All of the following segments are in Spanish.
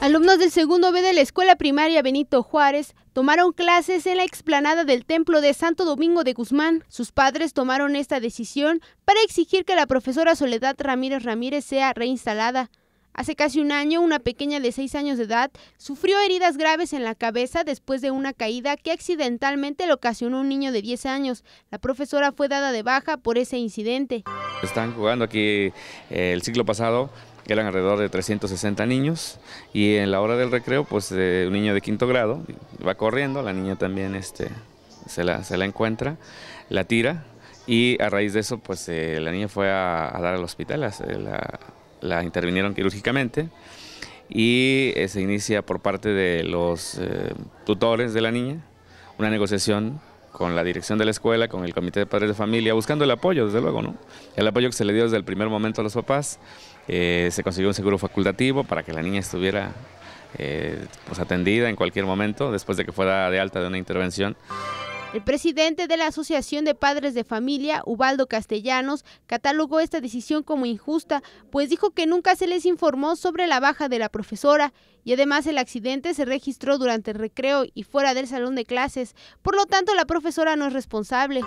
Alumnos del segundo B de la Escuela Primaria Benito Juárez tomaron clases en la explanada del Templo de Santo Domingo de Guzmán. Sus padres tomaron esta decisión para exigir que la profesora Soledad Ramírez Ramírez sea reinstalada. Hace casi un año, una pequeña de seis años de edad sufrió heridas graves en la cabeza después de una caída que accidentalmente le ocasionó un niño de 10 años. La profesora fue dada de baja por ese incidente. Están jugando aquí eh, el ciclo pasado, eran alrededor de 360 niños y en la hora del recreo pues eh, un niño de quinto grado va corriendo, la niña también este, se, la, se la encuentra, la tira y a raíz de eso pues eh, la niña fue a, dar al hospital, la, intervinieron quirúrgicamente y eh, se inicia por parte de los tutores de la niña una negociación con la dirección de la escuela, con el comité de padres de familia, buscando el apoyo, desde luego, ¿no? El apoyo que se le dio desde el primer momento a los papás. Eh, se consiguió un seguro facultativo para que la niña estuviera eh, pues, atendida en cualquier momento después de que fuera de alta de una intervención. El presidente de la Asociación de Padres de Familia, Ubaldo Castellanos, catalogó esta decisión como injusta, pues dijo que nunca se les informó sobre la baja de la profesora y además el accidente se registró durante el recreo y fuera del salón de clases, por lo tanto la profesora no es responsable.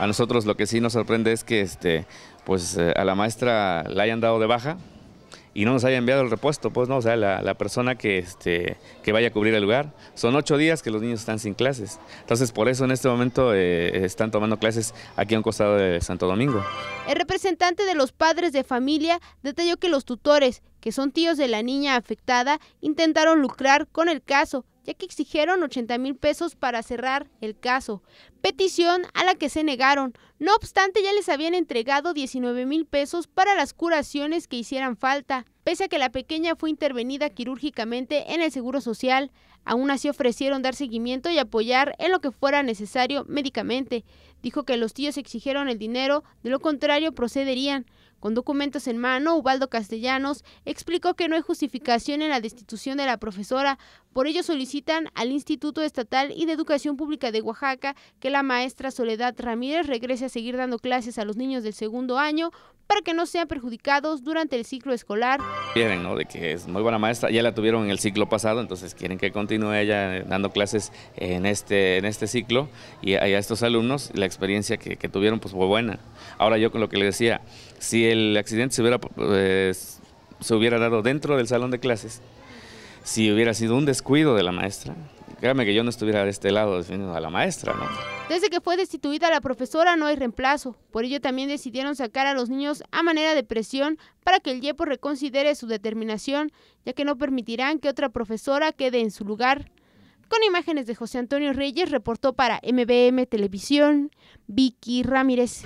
A nosotros lo que sí nos sorprende es que este, pues, eh, a la maestra la hayan dado de baja, y no nos haya enviado el repuesto, pues no, o sea, la, persona que, este, que vaya a cubrir el lugar. Son ocho días que los niños están sin clases. Entonces, por eso en este momento eh, están tomando clases aquí a un costado de Santo Domingo. El representante de los padres de familia detalló que los tutores, que son tíos de la niña afectada, intentaron lucrar con el caso ya que exigieron 80 mil pesos para cerrar el caso, petición a la que se negaron. No obstante, ya les habían entregado 19 mil pesos para las curaciones que hicieran falta, pese a que la pequeña fue intervenida quirúrgicamente en el Seguro Social. Aún así ofrecieron dar seguimiento y apoyar en lo que fuera necesario médicamente. Dijo que los tíos exigieron el dinero, de lo contrario procederían. Con documentos en mano, Ubaldo Castellanos explicó que no hay justificación en la destitución de la profesora, por ello solicitan al Instituto Estatal y de Educación Pública de Oaxaca que la maestra Soledad Ramírez regrese a seguir dando clases a los niños del segundo año para que no sean perjudicados durante el ciclo escolar. Quieren, ¿no? De que es muy buena maestra, ya la tuvieron en el ciclo pasado, entonces quieren que continúe ella eh, dando clases en este, en este ciclo y a, estos alumnos la experiencia que, tuvieron pues fue buena. Ahora yo con lo que le decía, si el accidente se hubiera, pues, se hubiera dado dentro del salón de clases, si hubiera sido un descuido de la maestra, créame que yo no estuviera de este lado defendiendo a la maestra, Desde que fue destituida la profesora no hay reemplazo, por ello también decidieron sacar a los niños a manera de presión para que el YEPO reconsidere su determinación, ya que no permitirán que otra profesora quede en su lugar. Con imágenes de José Antonio Reyes, reportó para MBM Televisión, Vicky Ramírez.